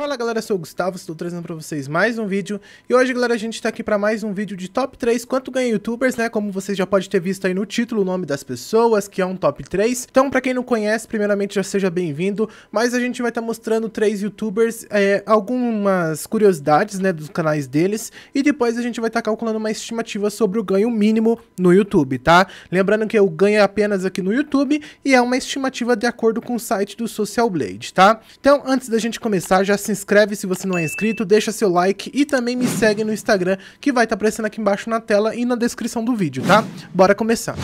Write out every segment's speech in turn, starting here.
Fala galera, sou o Gustavo, estou trazendo para vocês mais um vídeo E hoje galera, a gente está aqui para mais um vídeo de top 3 quanto ganha youtubers, né? Como vocês já podem ter visto aí no título o nome das pessoas, que é um top 3 Então para quem não conhece, primeiramente já seja bem-vindo Mas a gente vai estar tá mostrando três youtubers, é, algumas curiosidades, né, dos canais deles E depois a gente vai estar tá calculando uma estimativa sobre o ganho mínimo no YouTube, tá? Lembrando que o ganho é apenas aqui no YouTube E é uma estimativa de acordo com o site do Social Blade, tá? Então antes da gente começar, já se se inscreve se você não é inscrito, deixa seu like e também me segue no Instagram, que vai estar tá aparecendo aqui embaixo na tela e na descrição do vídeo, tá? Bora começar!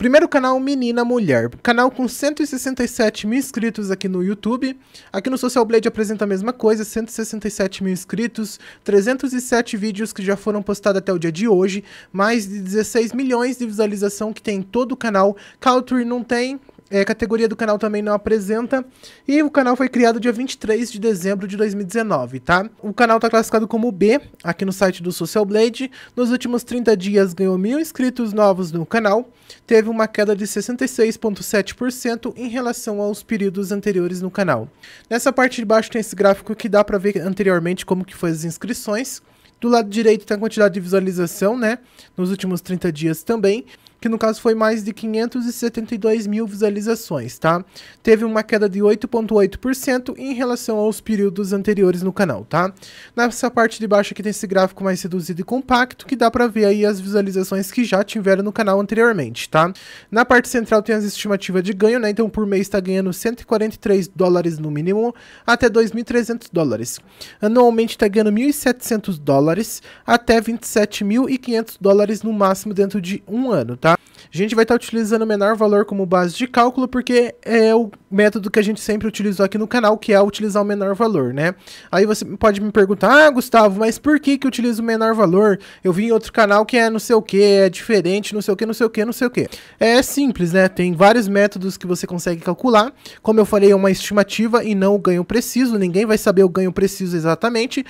Primeiro canal Menina Mulher, canal com 167 mil inscritos aqui no YouTube. Aqui no Social Blade apresenta a mesma coisa, 167 mil inscritos, 307 vídeos que já foram postados até o dia de hoje, mais de 16 milhões de visualização que tem em todo o canal. Country não tem, é, categoria do canal também não apresenta. E o canal foi criado dia 23 de dezembro de 2019, tá? O canal está classificado como B aqui no site do Social Blade. Nos últimos 30 dias ganhou mil inscritos novos no canal. Teve uma queda de 66,7% em relação aos períodos anteriores no canal. Nessa parte de baixo tem esse gráfico que dá para ver anteriormente como que foi as inscrições. Do lado direito tem a quantidade de visualização, né? Nos últimos 30 dias também que no caso foi mais de 572 mil visualizações, tá? Teve uma queda de 8,8% em relação aos períodos anteriores no canal, tá? Nessa parte de baixo aqui tem esse gráfico mais reduzido e compacto, que dá para ver aí as visualizações que já tiveram no canal anteriormente, tá? Na parte central tem as estimativas de ganho, né? Então por mês está ganhando 143 dólares no mínimo, até 2.300 dólares. Anualmente está ganhando 1.700 dólares, até 27.500 dólares no máximo dentro de um ano, tá? Gracias. A gente vai estar utilizando o menor valor como base de cálculo, porque é o método que a gente sempre utilizou aqui no canal, que é utilizar o menor valor, né? Aí você pode me perguntar, ah, Gustavo, mas por que que eu utilizo o menor valor? Eu vi em outro canal que é não sei o que, é diferente, não sei o que, não sei o que, não sei o que. É simples, né? Tem vários métodos que você consegue calcular. Como eu falei, é uma estimativa e não o ganho preciso. Ninguém vai saber o ganho preciso exatamente.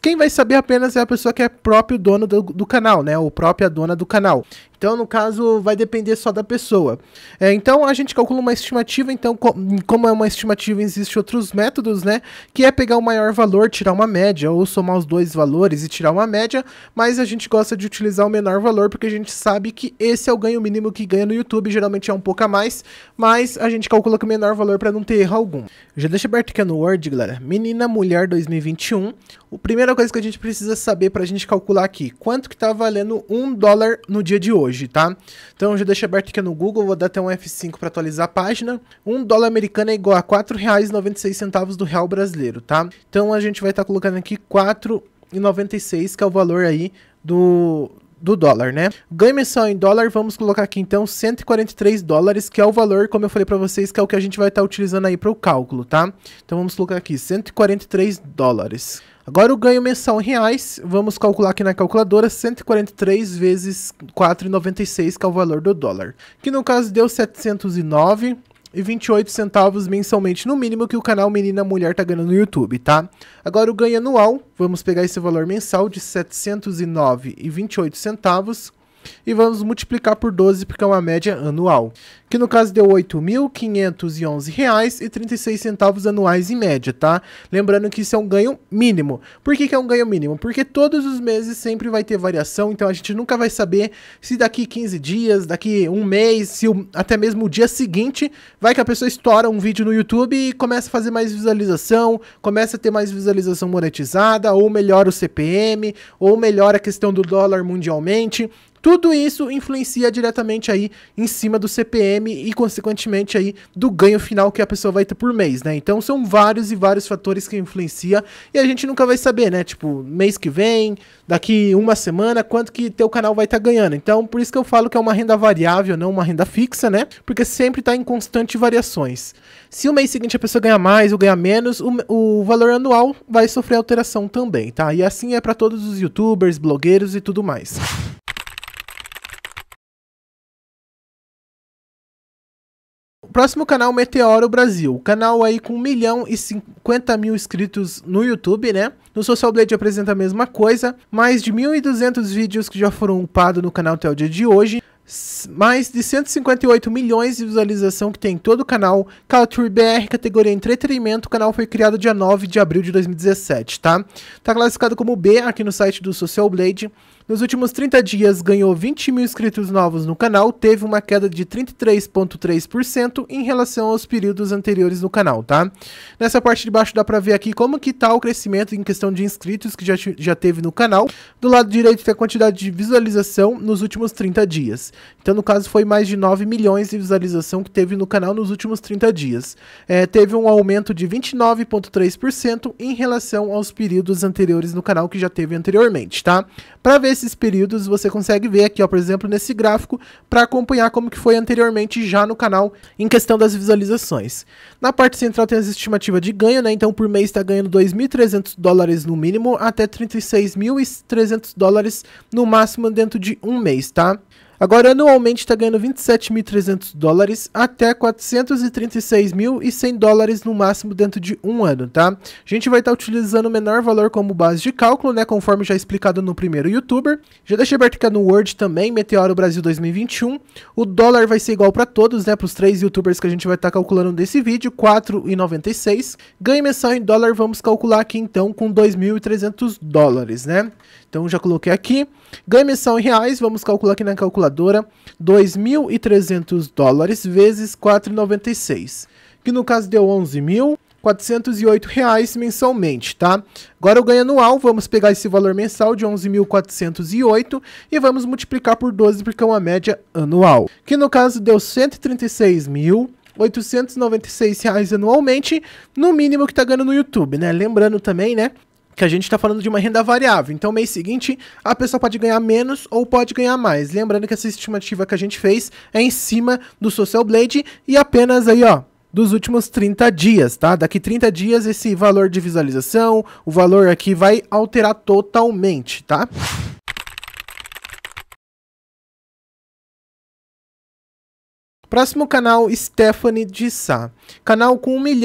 Quem vai saber apenas é a pessoa que é próprio dono do, do canal, né? O própria dona do canal. Então, no caso, vai depender só da pessoa. É, então a gente calcula uma estimativa, então como é uma estimativa existem outros métodos, né? Que é pegar o maior valor, tirar uma média, ou somar os dois valores e tirar uma média, mas a gente gosta de utilizar o menor valor porque a gente sabe que esse é o ganho mínimo que ganha no YouTube, geralmente é um pouco a mais, mas a gente calcula com o menor valor para não ter erro algum. Já deixa aberto aqui no Word, galera. Menina Mulher 2021. A primeira coisa que a gente precisa saber para a gente calcular aqui, quanto que tá valendo um dólar no dia de hoje, tá? Então já deixa aberto aqui no Google, vou dar até um F5 para atualizar a página. Um dólar americano é igual a R$ 4,96 do real brasileiro, tá? Então a gente vai estar tá colocando aqui R$ 4,96, que é o valor aí do, do dólar, né? Ganho mensal em dólar, vamos colocar aqui então 143 dólares, que é o valor, como eu falei para vocês, que é o que a gente vai estar tá utilizando aí para o cálculo, tá? Então vamos colocar aqui 143 dólares. Agora o ganho mensal em reais, vamos calcular aqui na calculadora 143 vezes 4,96, que é o valor do dólar. Que no caso deu 709 e 28 centavos mensalmente, no mínimo que o canal Menina Mulher tá ganhando no YouTube, tá? Agora o ganho anual, vamos pegar esse valor mensal de 709 e 28 centavos e vamos multiplicar por 12 porque é uma média anual, que no caso deu R$ 8.511,36 anuais em média, tá? Lembrando que isso é um ganho mínimo. Por que, que é um ganho mínimo? Porque todos os meses sempre vai ter variação, então a gente nunca vai saber se daqui 15 dias, daqui um mês, se o, até mesmo o dia seguinte, vai que a pessoa estoura um vídeo no YouTube e começa a fazer mais visualização, começa a ter mais visualização monetizada, ou melhora o CPM, ou melhora a questão do dólar mundialmente. Tudo isso influencia diretamente aí em cima do CPM e consequentemente aí do ganho final que a pessoa vai ter por mês, né? Então são vários e vários fatores que influencia e a gente nunca vai saber, né? Tipo, mês que vem, daqui uma semana, quanto que teu canal vai estar tá ganhando. Então, por isso que eu falo que é uma renda variável, não uma renda fixa, né? Porque sempre está em constante variações. Se o mês seguinte a pessoa ganhar mais ou ganhar menos, o, o valor anual vai sofrer alteração também, tá? E assim é para todos os youtubers, blogueiros e tudo mais. Próximo canal, Meteoro Brasil. O canal aí com 1 milhão e 50 mil inscritos no YouTube, né? No Social Blade apresenta a mesma coisa. Mais de 1.200 vídeos que já foram upados no canal até o dia de hoje. Mais de 158 milhões de visualização que tem em todo o canal. Culture BR, categoria entretenimento. O canal foi criado dia 9 de abril de 2017, tá? Tá classificado como B aqui no site do Social Blade. Nos últimos 30 dias ganhou 20 mil inscritos novos no canal, teve uma queda de 33,3% em relação aos períodos anteriores no canal, tá? Nessa parte de baixo dá pra ver aqui como que tá o crescimento em questão de inscritos que já, já teve no canal. Do lado direito tem a quantidade de visualização nos últimos 30 dias. Então, no caso, foi mais de 9 milhões de visualização que teve no canal nos últimos 30 dias. É, teve um aumento de 29,3% em relação aos períodos anteriores no canal que já teve anteriormente, tá? Pra ver desses períodos você consegue ver aqui, ó, por exemplo, nesse gráfico, para acompanhar como que foi anteriormente já no canal em questão das visualizações. Na parte central tem as estimativas de ganho, né? Então por mês está ganhando 2.300 dólares no mínimo até 36.300 dólares no máximo dentro de um mês, tá? Agora, anualmente, está ganhando 27.300 dólares até 436.100 dólares no máximo dentro de um ano, tá? A gente vai estar tá utilizando o menor valor como base de cálculo, né? Conforme já explicado no primeiro youtuber. Já deixei aberto aqui no Word também, Meteoro Brasil 2021. O dólar vai ser igual para todos, né? Para os três youtubers que a gente vai estar tá calculando nesse vídeo, 4,96. Ganho mensal em dólar, vamos calcular aqui então com 2.300 dólares, né? Então já coloquei aqui. Ganho mensal em reais, vamos calcular aqui na calculadora. 2.300 dólares vezes 4,96. Que no caso deu 11 mil. R$ reais mensalmente, tá? Agora o ganho anual, vamos pegar esse valor mensal de 11.408 e vamos multiplicar por 12, porque é uma média anual. Que no caso deu R$ 136.000. anualmente, no mínimo que tá ganhando no YouTube, né? Lembrando também, né, que a gente está falando de uma renda variável. Então, mês seguinte, a pessoa pode ganhar menos ou pode ganhar mais. Lembrando que essa estimativa que a gente fez é em cima do Social Blade e apenas aí, ó, dos últimos 30 dias, tá? Daqui 30 dias esse valor de visualização, o valor aqui vai alterar totalmente, tá? Próximo canal, Stephanie de Sá. Canal com mil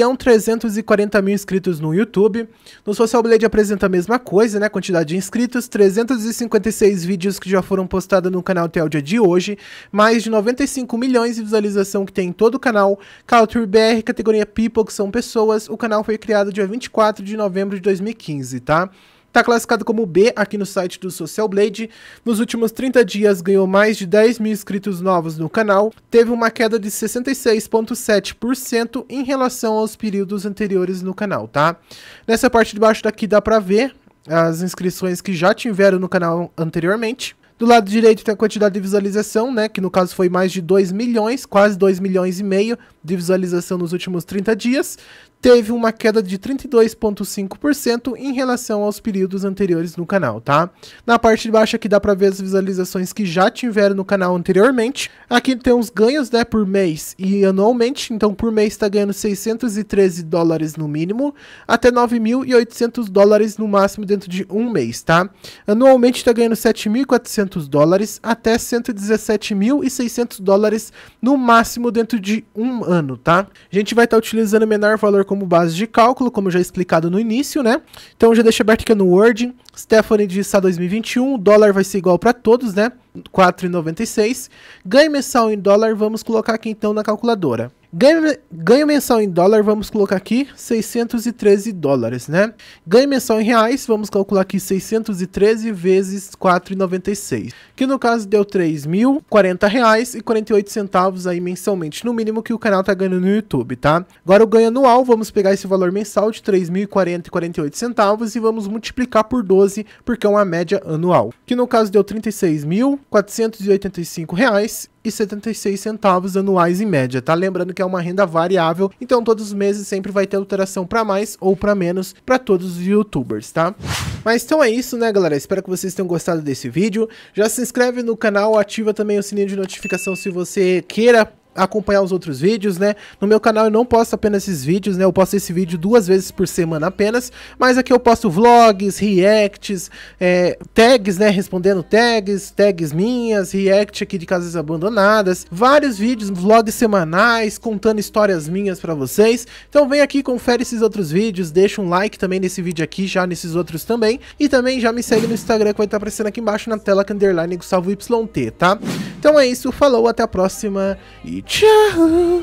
inscritos no YouTube. No Social Blade apresenta a mesma coisa, né? Quantidade de inscritos, 356 vídeos que já foram postados no canal até o dia de hoje, mais de 95 milhões de visualização que tem em todo o canal. Culture BR, categoria People, que são pessoas. O canal foi criado dia 24 de novembro de 2015, tá? Está classificado como B aqui no site do Social Blade. Nos últimos 30 dias ganhou mais de 10 mil inscritos novos no canal. Teve uma queda de 66,7% em relação aos períodos anteriores no canal, tá? Nessa parte de baixo daqui dá para ver as inscrições que já tiveram no canal anteriormente. Do lado direito tem a quantidade de visualização, né? Que no caso foi mais de 2 milhões, quase 2 milhões e meio de visualização nos últimos 30 dias teve uma queda de 32,5% em relação aos períodos anteriores no canal, tá? Na parte de baixo aqui dá para ver as visualizações que já tiveram no canal anteriormente. Aqui tem os ganhos, né, por mês e anualmente. Então, por mês está ganhando 613 dólares no mínimo, até 9.800 dólares no máximo dentro de um mês, tá? Anualmente está ganhando 7.400 dólares até 117.600 dólares no máximo dentro de um ano, tá? A gente vai estar tá utilizando o menor valor como base de cálculo, como já explicado no início, né? Então já deixa aberto aqui no Word, Stephanie de a 2021, o dólar vai ser igual para todos, né? 4,96. Ganho mensal em dólar, vamos colocar aqui então na calculadora. Ganho, ganho mensal em dólar, vamos colocar aqui 613 dólares, né? Ganho mensal em reais, vamos calcular aqui 613 vezes 4,96. Que no caso deu 3.040 reais e 48 centavos aí mensalmente, no mínimo que o canal tá ganhando no YouTube, tá? Agora o ganho anual, vamos pegar esse valor mensal de 3.040 e 48 centavos e vamos multiplicar por 12, porque é uma média anual. Que no caso deu 36 mil R$ 485,76 anuais em média, tá? Lembrando que é uma renda variável, então todos os meses sempre vai ter alteração para mais ou para menos para todos os youtubers, tá? Mas então é isso, né, galera? Espero que vocês tenham gostado desse vídeo. Já se inscreve no canal, ativa também o sininho de notificação se você queira acompanhar os outros vídeos, né? No meu canal eu não posto apenas esses vídeos, né? Eu posto esse vídeo duas vezes por semana apenas, mas aqui eu posto vlogs, reacts, é, tags, né? Respondendo tags, tags minhas, react aqui de casas abandonadas, vários vídeos, vlogs semanais, contando histórias minhas para vocês. Então vem aqui, confere esses outros vídeos, deixa um like também nesse vídeo aqui, já nesses outros também, e também já me segue no Instagram que vai estar aparecendo aqui embaixo na tela, que underline Gustavo YT, tá? Então é isso, falou, até a próxima e Joe.